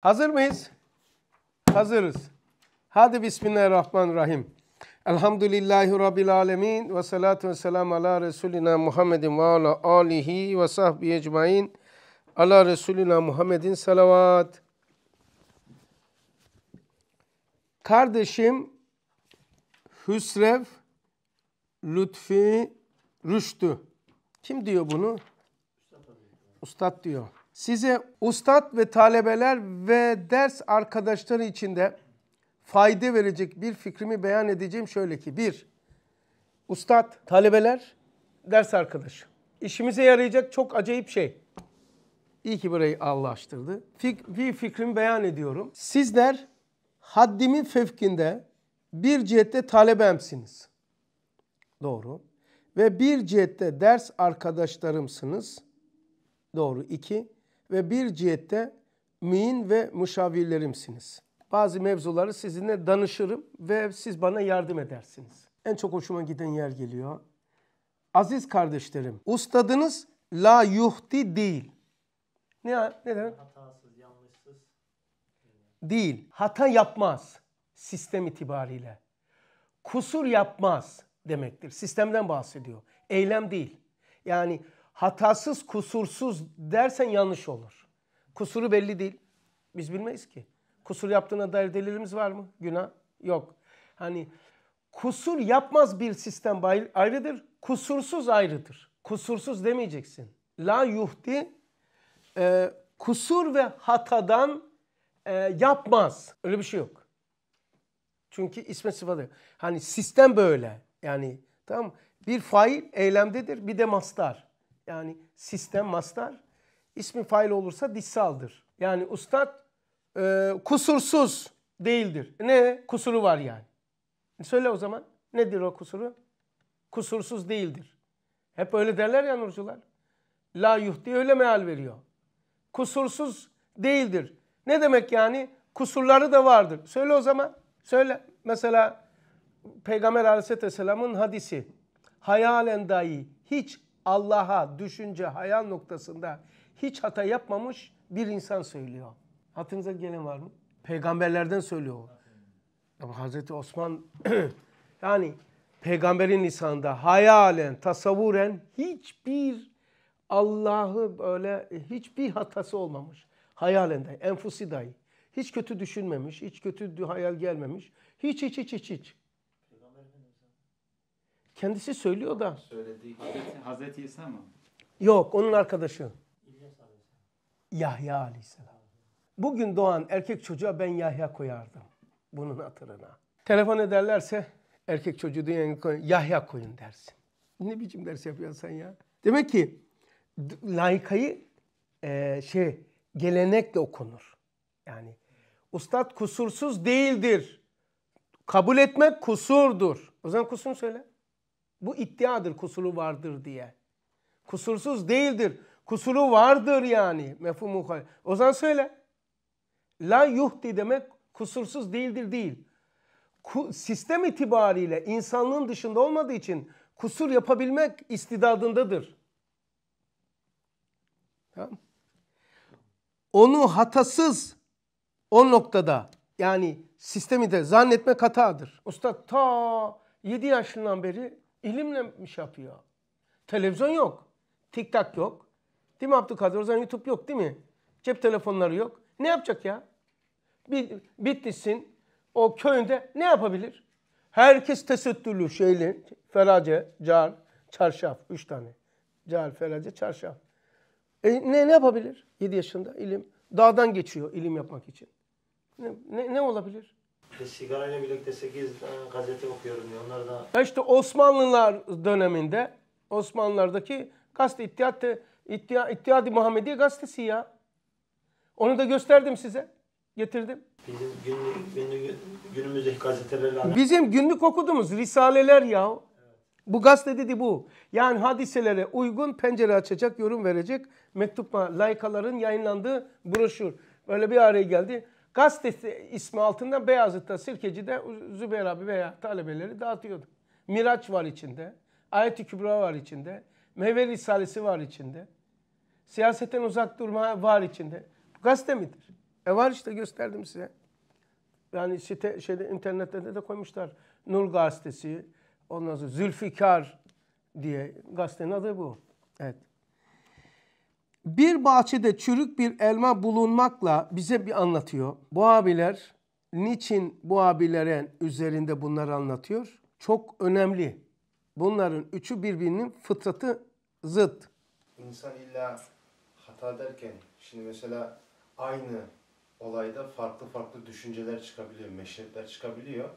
Hazır mıyız? Hazırız. Hadi Bismillahirrahmanirrahim. Elhamdülillahi Rabbil Alemin ve salatu ve selamu ala Resulina Muhammedin ve ala alihi ve sahbihi ecmain. Ala Resulina Muhammedin salavat. Kardeşim Hüsrev Lütfi Rüştü. Kim diyor bunu? Ustad diyor. Size ustad ve talebeler ve ders arkadaşları için de fayda verecek bir fikrimi beyan edeceğim şöyle ki. Bir, ustad, talebeler, ders arkadaş İşimize yarayacak çok acayip şey. İyi ki burayı Allah açtırdı. Fik bir fikrimi beyan ediyorum. Sizler haddimin fevkinde bir cihette talebemsiniz. Doğru. Ve bir cihette ders arkadaşlarımsınız. Doğru. İki ve bir cihette müin ve müşavirlerimsiniz. Bazı mevzuları sizinle danışırım ve siz bana yardım edersiniz. En çok hoşuma giden yer geliyor. Aziz kardeşlerim, ustadınız la yuhdi değil. Ne, ne demek? Hatasız, yanlışsız. Değil. Hata yapmaz sistem itibariyle. Kusur yapmaz demektir. Sistemden bahsediyor. Eylem değil. Yani hatasız, kusursuz dersen yanlış olur. Kusuru belli değil. Biz bilmeyiz ki. Kusur yaptığına dair delilimiz var mı? Günah yok. Hani kusur yapmaz bir sistem ayrıdır. Kusursuz ayrıdır. Kusursuz demeyeceksin. La yuhdi e, kusur ve hatadan e, yapmaz. Öyle bir şey yok. Çünkü isme sıfatı. Hani sistem böyle. Yani tamam Bir fail eylemdedir bir de mastar. Yani sistem mastar. İsmi fail olursa dissaldır. Yani ustad e, kusursuz değildir. Ne? Kusuru var yani. Söyle o zaman. Nedir o kusuru? Kusursuz değildir. Hep öyle derler ya Nurcular. La yuhdi öyle meal veriyor. Kusursuz değildir. Ne demek yani? Kusurları da vardır. Söyle o zaman. Söyle. Mesela Peygamber Aleyhisselam'ın hadisi. Hayalen dahi hiç Allah'a düşünce hayal noktasında hiç hata yapmamış bir insan söylüyor. Hatırınıza gelen var mı? Peygamberlerden söylüyor Ama Hazreti Osman yani peygamberin lisanında hayalen, tasavvuren hiçbir Allah'ı böyle hiçbir hatası olmamış. Hayalen dahi, Hiç kötü düşünmemiş, hiç kötü hayal gelmemiş. Hiç hiç hiç hiç hiç. Kendisi söylüyor da. Söylediği Hazreti, Hazreti İsa mı? Yok onun arkadaşı. Yahya Aleyhisselam. Bugün doğan erkek çocuğa ben Yahya koyardım. Bunun hatırına. Telefon ederlerse erkek çocuğu diye Yahya koyun dersin. Ne biçim ders yapıyorsun sen ya? Demek ki laikayı e, şey gelenekle okunur. Yani ustad kusursuz değildir. Kabul etmek kusurdur. O zaman kusurunu söyle. Bu iddiadır kusuru vardır diye. Kusursuz değildir. Kusuru vardır yani. Mefhumu hal. O zaman söyle. La yuhdi demek kusursuz değildir değil. Sistem itibariyle insanlığın dışında olmadığı için kusur yapabilmek istidadındadır. Tamam. Onu hatasız o noktada yani sistemi de zannetmek hatadır. Usta ta 7 yaşından beri İlimle şey yapıyor. Televizyon yok. TikTok yok. Değil mi Abdülkadir? O zaman YouTube yok değil mi? Cep telefonları yok. Ne yapacak ya? Bitlis'in o köyünde ne yapabilir? Herkes tesettürlü şeyli. Ferace, car, çarşaf. Üç tane. Car, ferace, çarşaf. E, ne, ne yapabilir? Yedi yaşında ilim. Dağdan geçiyor ilim yapmak için. Ne, ne, ne olabilir? sigarayla birlikte 8 gazete okuyorum diyor. Onlar da... İşte Osmanlılar döneminde, Osmanlılardaki gazete İttihat, İttihat, İttihadi Muhammediye gazetesi ya. Onu da gösterdim size. Getirdim. Bizim günlük, günlük günümüzdeki gazetelerle... Bizim günlük okuduğumuz risaleler ya. Bu gazete dedi bu. Yani hadiselere uygun pencere açacak, yorum verecek mektupla layıkaların yayınlandığı broşür. Böyle bir araya geldi. Gazetesi ismi altında Beyazıt'ta, Sirkeci'de Zübeyir abi veya talebeleri dağıtıyordu. Miraç var içinde. Ayet-i Kübra var içinde. Meyve Risalesi var içinde. siyaseten uzak durma var içinde. Gazete midir? E var işte gösterdim size. Yani site, şeyde, internette de koymuşlar. Nur Gazetesi, ondan sonra Zülfikar diye gazetenin adı bu. Evet. Bir bahçede çürük bir elma bulunmakla bize bir anlatıyor. Bu abiler niçin bu abilere üzerinde bunları anlatıyor? Çok önemli. Bunların üçü birbirinin fıtratı zıt. İnsan illa hata derken şimdi mesela aynı olayda farklı farklı düşünceler çıkabiliyor, meşrepler çıkabiliyor.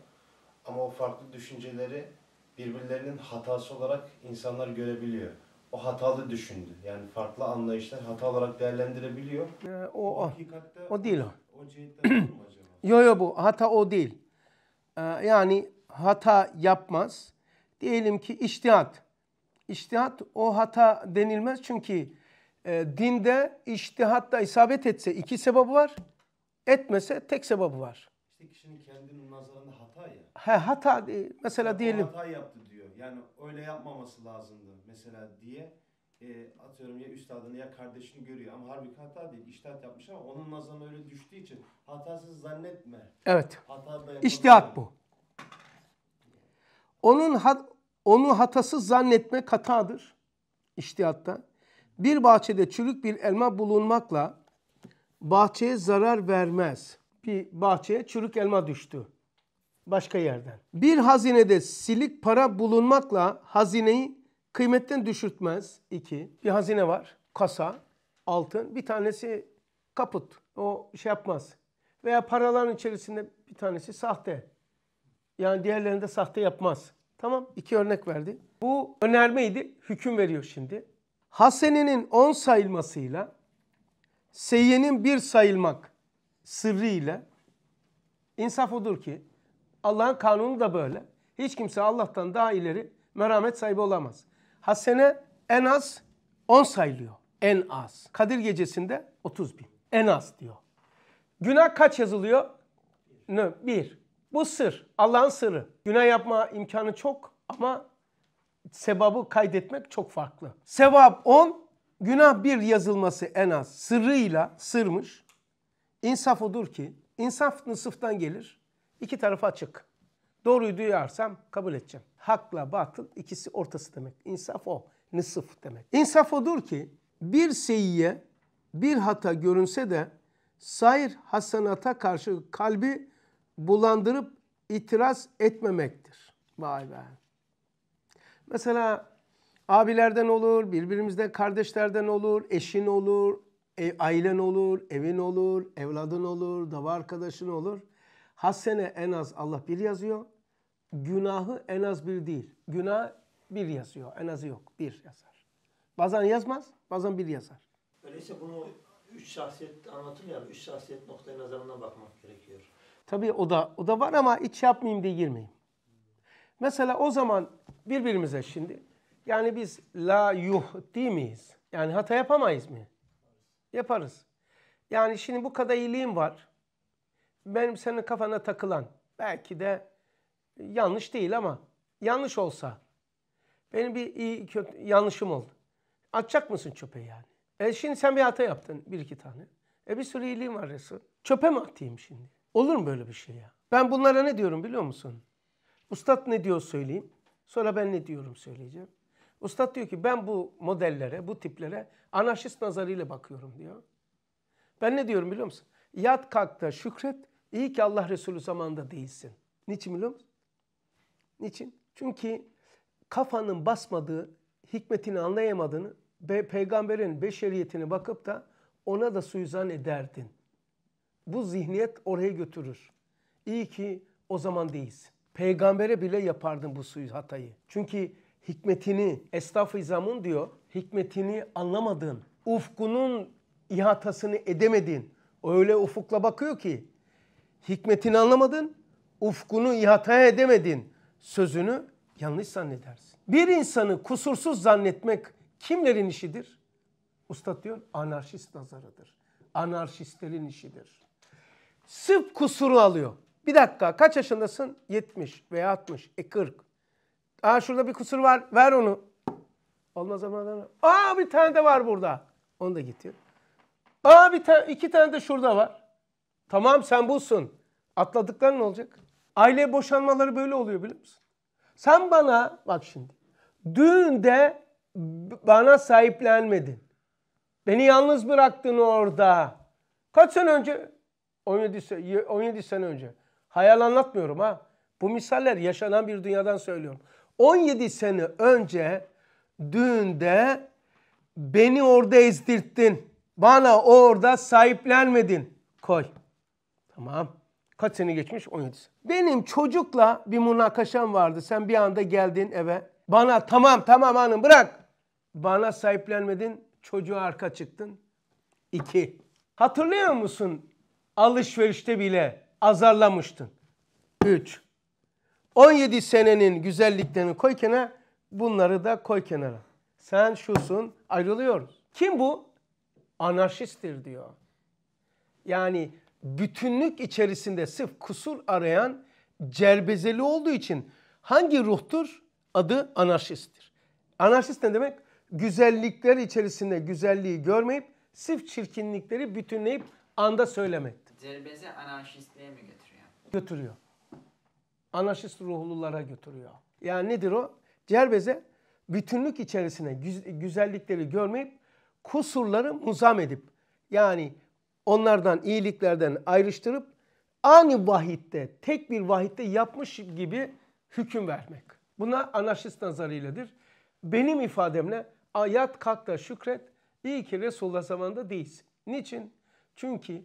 Ama o farklı düşünceleri birbirlerinin hatası olarak insanlar görebiliyor o hatalı düşündü. Yani farklı anlayışlar hata olarak değerlendirebiliyor. Ee, o, o, o değil o. O cihetten acaba? Yo yo bu hata o değil. Ee, yani hata yapmaz. Diyelim ki iştihat. İştihat o hata denilmez çünkü e, dinde iştihatta isabet etse iki sebabı var. Etmese tek sebabı var. İşte kişinin kendinin nazarında hata ya. He hata mesela ya, diyelim. hata yaptı diyor. Yani öyle yapmaması lazımdı mesela diye e, atıyorum ya üstadını ya kardeşini görüyor. Ama harbi hata değil. İştihat yapmış ama onun nazarına öyle düştüğü için hatasız zannetme. Evet. İştihat bu. Onun hat, onu hatasız zannetme hatadır iştihatta. Bir bahçede çürük bir elma bulunmakla bahçeye zarar vermez. Bir bahçeye çürük elma düştü başka yerden. Bir hazinede silik para bulunmakla hazineyi Kıymetten düşürtmez. 2. Bir hazine var. Kasa, altın. Bir tanesi kaput. O şey yapmaz. Veya paraların içerisinde bir tanesi sahte. Yani diğerlerinde sahte yapmaz. Tamam. iki örnek verdi. Bu önermeydi. Hüküm veriyor şimdi. Hasene'nin 10 sayılmasıyla Seyye'nin bir sayılmak sırrıyla insaf odur ki Allah'ın kanunu da böyle. Hiç kimse Allah'tan daha ileri merhamet sahibi olamaz hasene en az 10 sayılıyor. En az. Kadir gecesinde 30 bin. En az diyor. Günah kaç yazılıyor? Ne? Bir. Bu sır. Allah'ın sırrı. Günah yapma imkanı çok ama sebabı kaydetmek çok farklı. Sevap 10, günah 1 yazılması en az sırrıyla sırmış. İnsaf odur ki, insaf nısıftan gelir. İki tarafı açık. Doğruyu duyarsam kabul edeceğim. Hakla batıl ikisi ortası demek. İnsaf o. Nısıf demek. İnsaf odur ki bir seyyiye bir hata görünse de sair hasanata karşı kalbi bulandırıp itiraz etmemektir. Vay be. Mesela abilerden olur, birbirimizden kardeşlerden olur, eşin olur, ev, ailen olur, evin olur, evladın olur, dava arkadaşın olur. Hasene en az Allah bir yazıyor. Günahı en az bir değil. Günah bir yazıyor. En azı yok. Bir yazar. Bazen yazmaz, bazen bir yazar. Öyleyse bunu üç şahsiyet anlatılıyor Üç şahsiyet noktayı nazarından bakmak gerekiyor. Tabii o da o da var ama iç yapmayayım diye girmeyeyim. Mesela o zaman birbirimize şimdi yani biz la yuh değil miyiz? Yani hata yapamayız mı? Yaparız. Yani şimdi bu kadar iyiliğim var benim senin kafana takılan belki de yanlış değil ama yanlış olsa benim bir iyi kötü yanlışım oldu. Atacak mısın çöpe yani? E şimdi sen bir hata yaptın bir iki tane. E bir sürü iyiliğim var Resul. Çöpe mi atayım şimdi? Olur mu böyle bir şey ya? Ben bunlara ne diyorum biliyor musun? Ustad ne diyor söyleyeyim. Sonra ben ne diyorum söyleyeceğim. Ustad diyor ki ben bu modellere, bu tiplere anarşist nazarıyla bakıyorum diyor. Ben ne diyorum biliyor musun? Yat kalkta şükret, İyi ki Allah Resulü zamanında değilsin. Niçin biliyor musun? Niçin? Çünkü kafanın basmadığı, hikmetini anlayamadığını ve peygamberin beşeriyetini bakıp da ona da suizan ederdin. Bu zihniyet oraya götürür. İyi ki o zaman değilsin. Peygambere bile yapardın bu suyu hatayı. Çünkü hikmetini, estağfizamın diyor, hikmetini anlamadın. Ufkunun ihatasını edemedin. Öyle ufukla bakıyor ki hikmetini anlamadın, ufkunu ihata edemedin sözünü yanlış zannedersin. Bir insanı kusursuz zannetmek kimlerin işidir? Usta diyor anarşist nazarıdır. Anarşistlerin işidir. Sırf kusuru alıyor. Bir dakika kaç yaşındasın? 70 veya 60. E 40. Aa şurada bir kusur var. Ver onu. Olmaz ama. Aa bir tane de var burada. Onu da getir. Aa bir ta iki tane de şurada var. Tamam sen busun. Atladıkların ne olacak? Aile boşanmaları böyle oluyor biliyor musun? Sen bana bak şimdi. Düğünde bana sahiplenmedin. Beni yalnız bıraktın orada. Kaç sene önce? 17, 17 sene önce. Hayal anlatmıyorum ha. Bu misaller yaşanan bir dünyadan söylüyorum. 17 sene önce düğünde beni orada ezdirttin. Bana orada sahiplenmedin. Koy. Tamam. Kaç sene geçmiş? 17 sene. Benim çocukla bir münakaşam vardı. Sen bir anda geldin eve. Bana tamam tamam hanım bırak. Bana sahiplenmedin. Çocuğa arka çıktın. İki. Hatırlıyor musun? Alışverişte bile azarlamıştın. 3. 17 senenin güzelliklerini koy kenara. Bunları da koy kenara. Sen şusun ayrılıyoruz. Kim bu? Anarşisttir diyor. Yani bütünlük içerisinde sırf kusur arayan cerbezeli olduğu için hangi ruhtur? Adı anarşisttir. Anarşist ne demek? Güzellikler içerisinde güzelliği görmeyip sırf çirkinlikleri bütünleyip anda söylemektir. Cerbeze anarşistliğe mi götürüyor? Götürüyor. Anarşist ruhlulara götürüyor. Yani nedir o? Cerbeze bütünlük içerisine güzellikleri görmeyip kusurları muzam edip yani onlardan iyiliklerden ayrıştırıp ani vahitte tek bir vahitte yapmış gibi hüküm vermek. Buna anarşist nazarıyladır. Benim ifademle ayat kalk da şükret iyi ki Resulullah zamanında değilsin. Niçin? Çünkü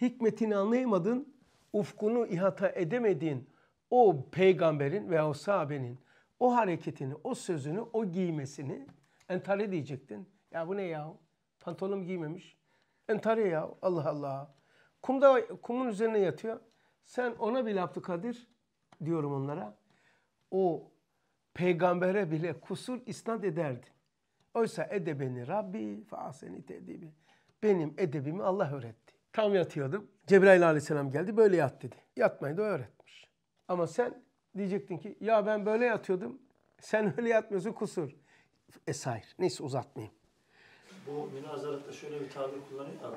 hikmetini anlayamadın, ufkunu ihata edemediğin o peygamberin veya o sahabenin o hareketini, o sözünü, o giymesini entale diyecektin. Ya bu ne ya? Pantolon giymemiş. Entari ya Allah Allah. Kumda kumun üzerine yatıyor. Sen ona bile Abdülkadir diyorum onlara. O peygambere bile kusur isnat ederdi. Oysa edebeni Rabbi faaseni tedibi. Benim edebimi Allah öğretti. Tam yatıyordum. Cebrail aleyhisselam geldi böyle yat dedi. Yatmayı da öğretmiş. Ama sen diyecektin ki ya ben böyle yatıyordum. Sen öyle yatmıyorsun kusur. Esair. Neyse uzatmayayım bu münazaratta şöyle bir tabir kullanıyor abi.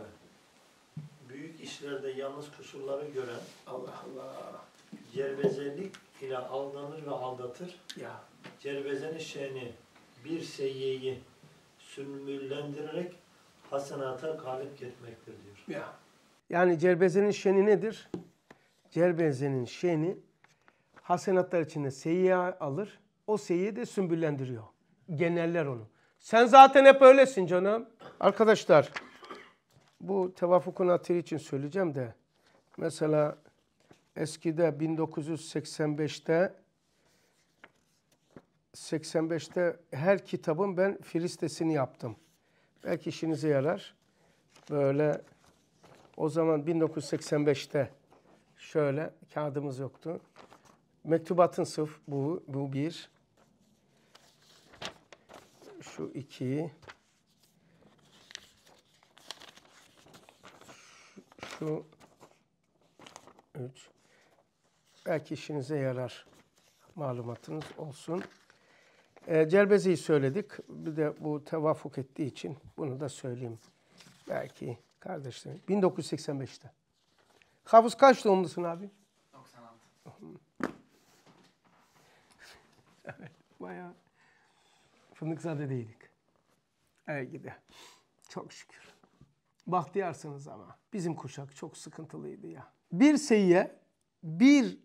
Büyük işlerde yalnız kusurları gören Allah Allah cerbezelik ile aldanır ve aldatır. Ya. Cerbezenin şeyini bir seyyeyi sünmüllendirerek hasenata galip gitmektir diyor. Ya. Yani cerbezenin şeni nedir? Cerbezenin şeni hasenatlar içinde seyyiye alır. O seyyiye de sümbüllendiriyor. Geneller onu. Sen zaten hep öylesin canım. Arkadaşlar bu tevafukun hatırı için söyleyeceğim de mesela eskide 1985'te 85'te her kitabın ben filistesini yaptım. Belki işinize yarar. Böyle o zaman 1985'te şöyle kağıdımız yoktu. Mektubatın sıf bu, bu bir şu 2'yi şu 3 belki işinize yarar malumatınız olsun. E, Cerbezi'yi söyledik. Bir de bu tevafuk ettiği için bunu da söyleyeyim. Belki kardeşlerim. 1985'te. Havuz kaç doğumlusun abi? 96. evet, bayağı Fındıkzade'deydik. Eve gidi. Çok şükür. Bahtiyarsınız ama. Bizim kuşak çok sıkıntılıydı ya. Bir seyye bir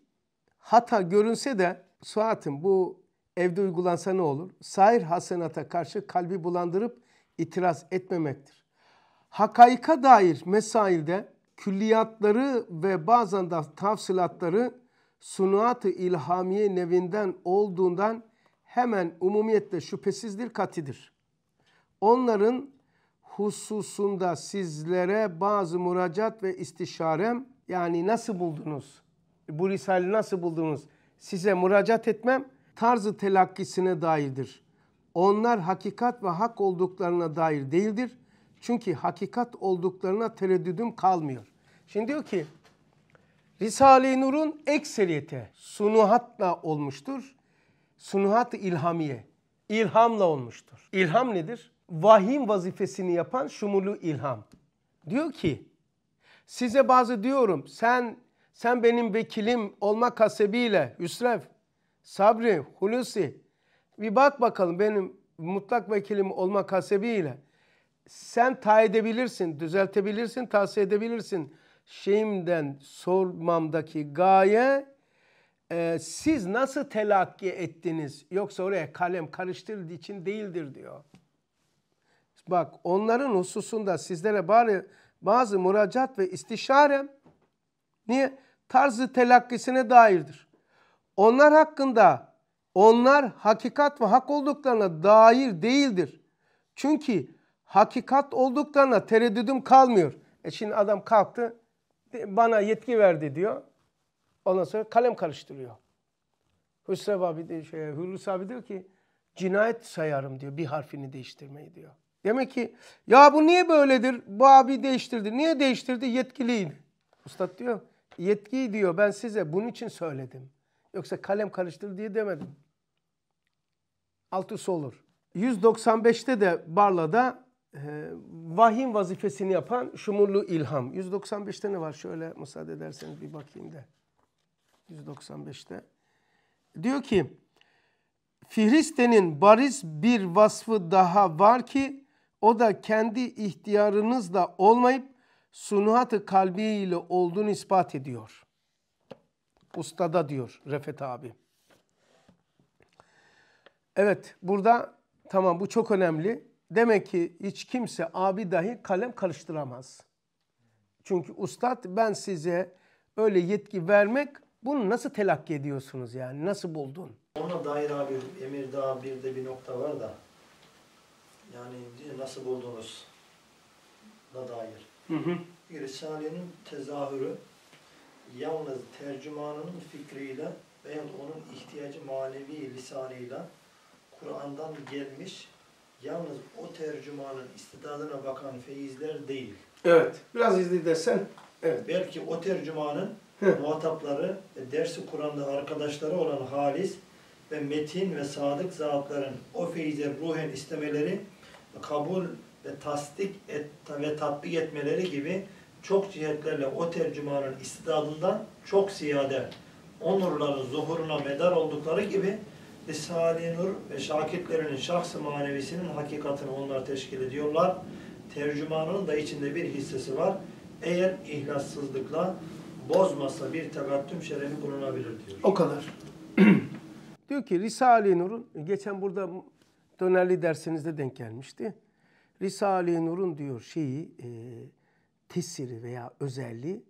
hata görünse de Suat'ın bu evde uygulansa ne olur? Sair hasenata karşı kalbi bulandırıp itiraz etmemektir. Hakayka dair mesailde külliyatları ve bazen de tafsilatları sunuat-ı ilhamiye nevinden olduğundan hemen umumiyetle şüphesizdir, katidir. Onların hususunda sizlere bazı müracaat ve istişarem yani nasıl buldunuz? Bu risale nasıl buldunuz? Size müracaat etmem tarzı telakkisine dairdir. Onlar hakikat ve hak olduklarına dair değildir. Çünkü hakikat olduklarına tereddüdüm kalmıyor. Şimdi diyor ki Risale-i Nur'un ekseriyete sunuhatla olmuştur sunuhat ilhamiye ilhamla olmuştur. İlham nedir? Vahim vazifesini yapan şumulu ilham. Diyor ki size bazı diyorum sen sen benim vekilim olmak hasebiyle Yusref, Sabri, Hulusi bir bak bakalım benim mutlak vekilim olmak hasebiyle sen ta edebilirsin, düzeltebilirsin, tavsiye edebilirsin. Şeyimden sormamdaki gaye e, siz nasıl telakki ettiniz yoksa oraya kalem karıştırıldığı için değildir diyor. Bak onların hususunda sizlere bari bazı müracaat ve istişarem niye tarzı telakkisine dairdir. Onlar hakkında onlar hakikat ve hak olduklarına dair değildir. Çünkü hakikat olduklarına tereddüdüm kalmıyor. E şimdi adam kalktı bana yetki verdi diyor. Ondan sonra kalem karıştırıyor. Hüsrev abi de, şey, Hulusi abi diyor ki cinayet sayarım diyor bir harfini değiştirmeyi diyor. Demek ki ya bu niye böyledir? Bu abi değiştirdi. Niye değiştirdi? Yetkiliydi. Ustad diyor yetkiyi diyor ben size bunun için söyledim. Yoksa kalem karıştır diye demedim. Alt olur. 195'te de Barla'da e, vahim vazifesini yapan şumurlu İlham. 195'te ne var? Şöyle müsaade ederseniz bir bakayım da. 195'te. Diyor ki Fihriste'nin bariz bir vasfı daha var ki o da kendi ihtiyarınızla olmayıp sunuatı kalbiyle olduğunu ispat ediyor. Ustada diyor Refet abi. Evet burada tamam bu çok önemli. Demek ki hiç kimse abi dahi kalem karıştıramaz. Çünkü ustad ben size öyle yetki vermek bunu nasıl telakki ediyorsunuz yani? Nasıl buldun? Ona dair abi Emir daha bir de bir nokta var da yani nasıl buldunuz da dair. Hı hı. Risale'nin tezahürü yalnız tercümanının fikriyle veya onun ihtiyacı manevi lisanıyla Kur'an'dan gelmiş yalnız o tercümanın istidadına bakan feyizler değil. Evet. Biraz izledersen. Evet. Belki o tercümanın muhatapları ve dersi Kur'an'da arkadaşları olan halis ve metin ve sadık zatların o feyze ruhen istemeleri kabul ve tasdik et, ve tatbik etmeleri gibi çok cihetlerle o tercümanın istidadından çok ziyade onurların zuhuruna medar oldukları gibi Risale-i Nur ve şakitlerinin şahsı manevisinin hakikatini onlar teşkil ediyorlar. Tercümanın da içinde bir hissesi var. Eğer ihlassızlıkla bozmasa bir tegattüm şerefi bulunabilir diyor. O kadar. diyor ki Risale-i Nur'un geçen burada dönerli dersinizde denk gelmişti. Risale-i Nur'un diyor şeyi e, tesiri veya özelliği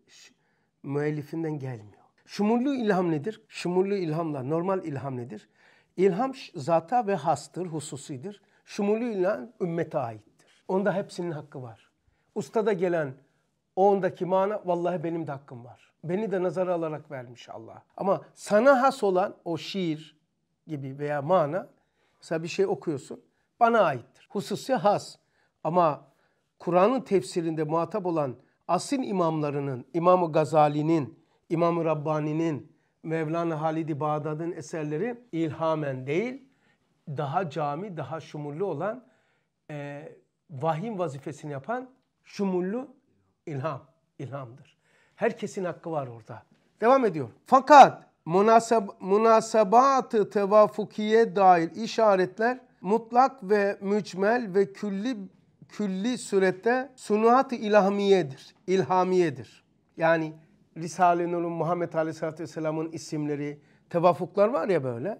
müellifinden gelmiyor. Şumurlu ilham nedir? Şumurlu ilhamla normal ilham nedir? İlham zata ve hastır, hususidir. Şumurlu ilham ümmete aittir. Onda hepsinin hakkı var. Ustada gelen o ondaki mana vallahi benim de hakkım var. Beni de nazara alarak vermiş Allah. Ama sana has olan o şiir gibi veya mana mesela bir şey okuyorsun bana aittir. Hususi has. Ama Kur'an'ın tefsirinde muhatap olan asil imamlarının, İmam-ı Gazali'nin, İmam-ı Rabbani'nin, Mevlana Halid-i Bağdat'ın eserleri ilhamen değil, daha cami, daha şumullu olan, e, vahim vazifesini yapan şumullu İlham, ilhamdır. Herkesin hakkı var orada. Devam ediyor. Fakat münaseb münasebatı tevafukiye dair işaretler mutlak ve mücmel ve külli külli surette sunuat-ı ilhamiyedir. İlhamiyedir. Yani Risale-i Nur'un Muhammed Aleyhisselatü Vesselam'ın isimleri, tevafuklar var ya böyle.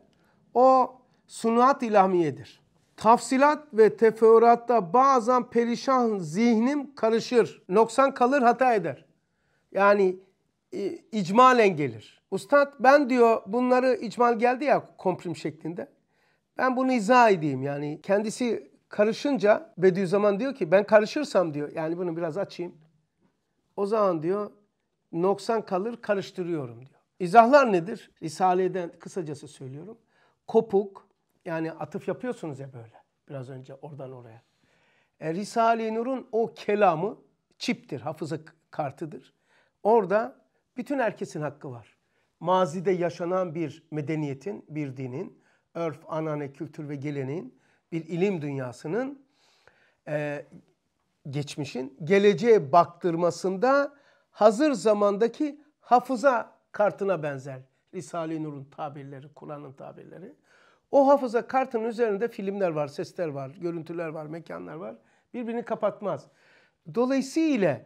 O sunuat ilhamiyedir. Tafsilat ve tefeuratta bazen perişan zihnim karışır. Noksan kalır hata eder. Yani e, icmalen gelir. Ustad ben diyor bunları icmal geldi ya komprim şeklinde. Ben bunu izah edeyim yani kendisi karışınca Bediüzzaman diyor ki ben karışırsam diyor yani bunu biraz açayım. O zaman diyor noksan kalır karıştırıyorum diyor. İzahlar nedir? Risale'den kısacası söylüyorum. Kopuk, yani atıf yapıyorsunuz ya böyle biraz önce oradan oraya. E, Risale-i Nur'un o kelamı çiptir, hafıza kartıdır. Orada bütün herkesin hakkı var. Mazide yaşanan bir medeniyetin, bir dinin, örf, anane, kültür ve geleneğin, bir ilim dünyasının, e, geçmişin geleceğe baktırmasında hazır zamandaki hafıza kartına benzer. Risale-i Nur'un tabirleri, Kur'an'ın tabirleri. O hafıza kartının üzerinde filmler var, sesler var, görüntüler var, mekanlar var. Birbirini kapatmaz. Dolayısıyla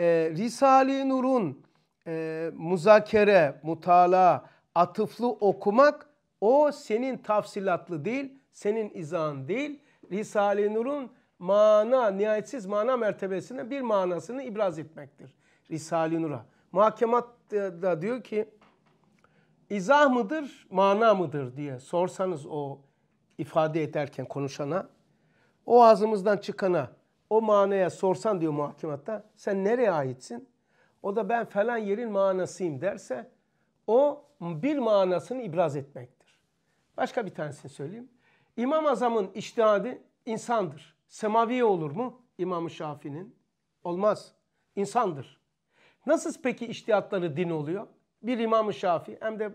e, Risale-i Nur'un e, muzakere, mutala, atıflı okumak o senin tafsilatlı değil, senin izan değil. Risale-i Nur'un mana, nihayetsiz mana mertebesine bir manasını ibraz etmektir. Risale-i Nur'a. Muhakemat da diyor ki izah mıdır, mana mıdır diye sorsanız o ifade ederken konuşana, o ağzımızdan çıkana, o manaya sorsan diyor muhakimatta, sen nereye aitsin? O da ben falan yerin manasıyım derse, o bir manasını ibraz etmektir. Başka bir tanesini söyleyeyim. İmam Azam'ın iştihadı insandır. Semavi olur mu İmam-ı Şafii'nin? Olmaz. İnsandır. Nasıl peki iştihatları din oluyor? bir İmam-ı Şafii hem de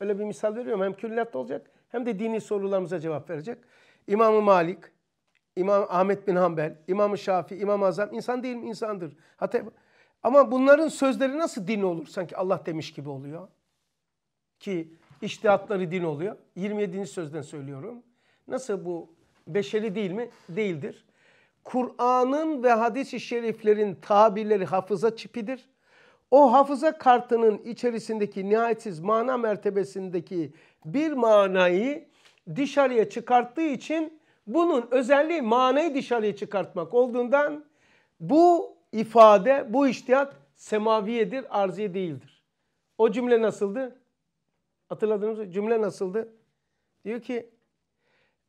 öyle bir misal veriyorum hem külliyat olacak hem de dini sorularımıza cevap verecek. İmam-ı Malik, İmam Ahmet bin Hanbel, İmam-ı şafi İmam-ı Azam insan değil mi? İnsandır. Hatta, ama bunların sözleri nasıl din olur? Sanki Allah demiş gibi oluyor. Ki iştihatları din oluyor. 27. sözden söylüyorum. Nasıl bu beşeri değil mi? Değildir. Kur'an'ın ve hadis-i şeriflerin tabirleri hafıza çipidir o hafıza kartının içerisindeki nihayetsiz mana mertebesindeki bir manayı dışarıya çıkarttığı için bunun özelliği manayı dışarıya çıkartmak olduğundan bu ifade, bu iştihat semaviyedir, arziye değildir. O cümle nasıldı? Hatırladınız mı? Cümle nasıldı? Diyor ki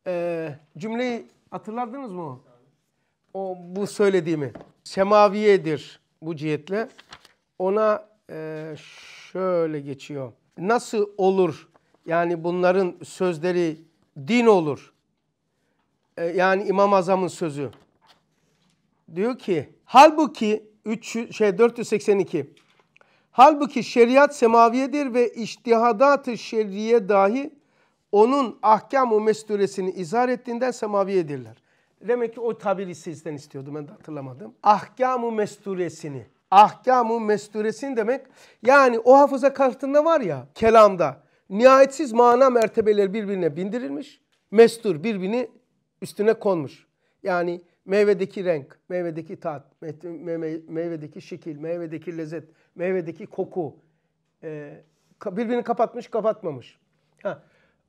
e, cümleyi hatırladınız mı? O bu söylediğimi. Semaviyedir bu cihetle ona e, şöyle geçiyor. Nasıl olur yani bunların sözleri din olur. E, yani İmam Azam'ın sözü. Diyor ki halbuki 3 şey 482 Halbuki şeriat semaviyedir ve iştihadat-ı şerriye dahi onun ahkam-ı mesturesini izhar ettiğinden semaviyedirler. Demek ki o tabiri sizden istiyordum ben de hatırlamadım. Ahkam-ı mesturesini ahkamu mesturesin demek. Yani o hafıza kartında var ya kelamda nihayetsiz mana mertebeleri birbirine bindirilmiş. Mestur birbirini üstüne konmuş. Yani meyvedeki renk, meyvedeki tat, meyvedeki şekil, meyvedeki lezzet, meyvedeki koku e, birbirini kapatmış kapatmamış. Ha,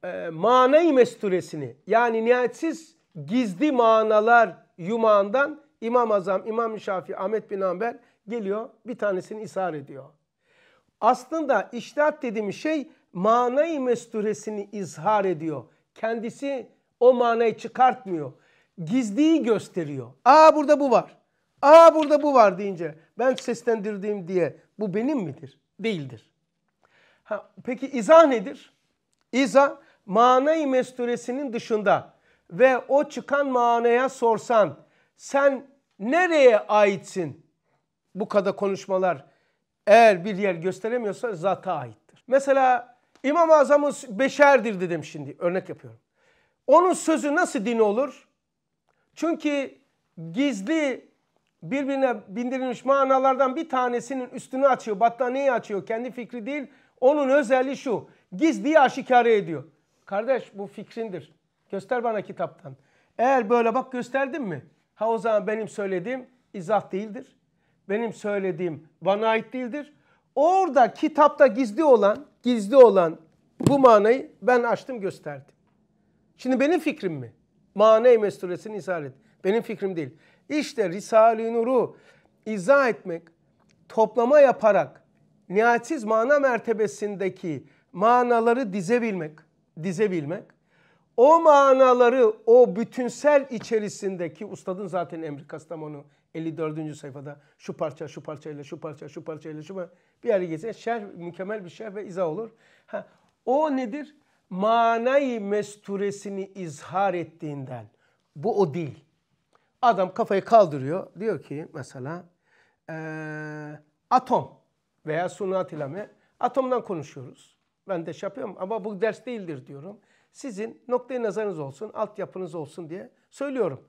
e, manayı mesturesini yani nihayetsiz gizli manalar yumağından İmam Azam, İmam Şafii, Ahmet bin Amber geliyor bir tanesini ishar ediyor. Aslında iştihat dediğim şey manayı mesturesini izhar ediyor. Kendisi o manayı çıkartmıyor. Gizliyi gösteriyor. Aa burada bu var. Aa burada bu var deyince ben seslendirdiğim diye bu benim midir? Değildir. Ha, peki izah nedir? İzah manayı mesturesinin dışında ve o çıkan manaya sorsan sen nereye aitsin? bu kadar konuşmalar eğer bir yer gösteremiyorsa zata aittir. Mesela İmam-ı Azam'ın beşerdir dedim şimdi örnek yapıyorum. Onun sözü nasıl din olur? Çünkü gizli birbirine bindirilmiş manalardan bir tanesinin üstünü açıyor, battaniyeyi açıyor. Kendi fikri değil. Onun özelliği şu. Gizliyi aşikare ediyor. Kardeş bu fikrindir. Göster bana kitaptan. Eğer böyle bak gösterdin mi? Ha o zaman benim söylediğim izah değildir benim söylediğim bana ait değildir. Orada kitapta gizli olan, gizli olan bu manayı ben açtım gösterdim. Şimdi benim fikrim mi? Mane-i mesturesini izah et. Benim fikrim değil. İşte Risale-i Nur'u izah etmek, toplama yaparak nihayetsiz mana mertebesindeki manaları dizebilmek, dizebilmek, o manaları o bütünsel içerisindeki ustadın zaten Emri Kastamonu 54. sayfada şu parça, şu parçayla, şu parça, şu parçayla, şu parça bir yere gelse Şer mükemmel bir şer ve izah olur. Ha, o nedir? Manayı mesturesini izhar ettiğinden. Bu o değil. Adam kafayı kaldırıyor. Diyor ki mesela e, atom veya sunat ilame. Atomdan konuşuyoruz. Ben de şey yapıyorum ama bu ders değildir diyorum. Sizin noktayı nazarınız olsun, altyapınız olsun diye söylüyorum.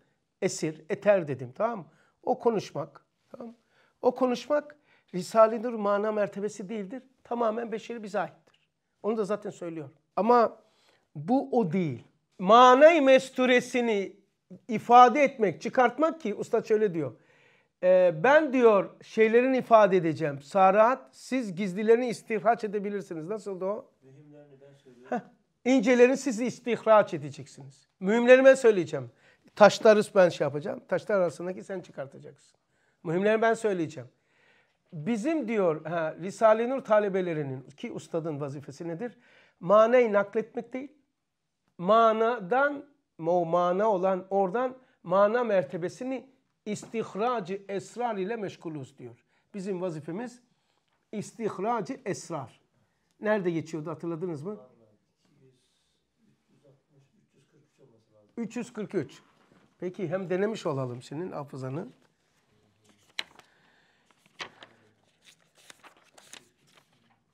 Esir, eter dedim tamam mı? O konuşmak. Tamam. O konuşmak Risale-i Nur mana mertebesi değildir. Tamamen beşeri bize aittir. Onu da zaten söylüyorum. Ama bu o değil. Manay mesturesini ifade etmek, çıkartmak ki usta şöyle diyor. E, ben diyor şeylerin ifade edeceğim. Sarat, siz gizlilerini istihraç edebilirsiniz. Nasıldı o? Mühimler neden söylüyor? İncelerin sizi istihraç edeceksiniz. Mühimlerime söyleyeceğim. Taşları ben şey yapacağım. Taşlar arasındaki sen çıkartacaksın. Mühimlerini ben söyleyeceğim. Bizim diyor Risale-i Nur talebelerinin ki ustadın vazifesi nedir? Manayı nakletmek değil. Manadan, mana olan oradan mana mertebesini istihracı esrar ile meşguluz diyor. Bizim vazifemiz istihracı esrar. Nerede geçiyordu hatırladınız mı? 343. Peki hem denemiş olalım şimdi hafızanı.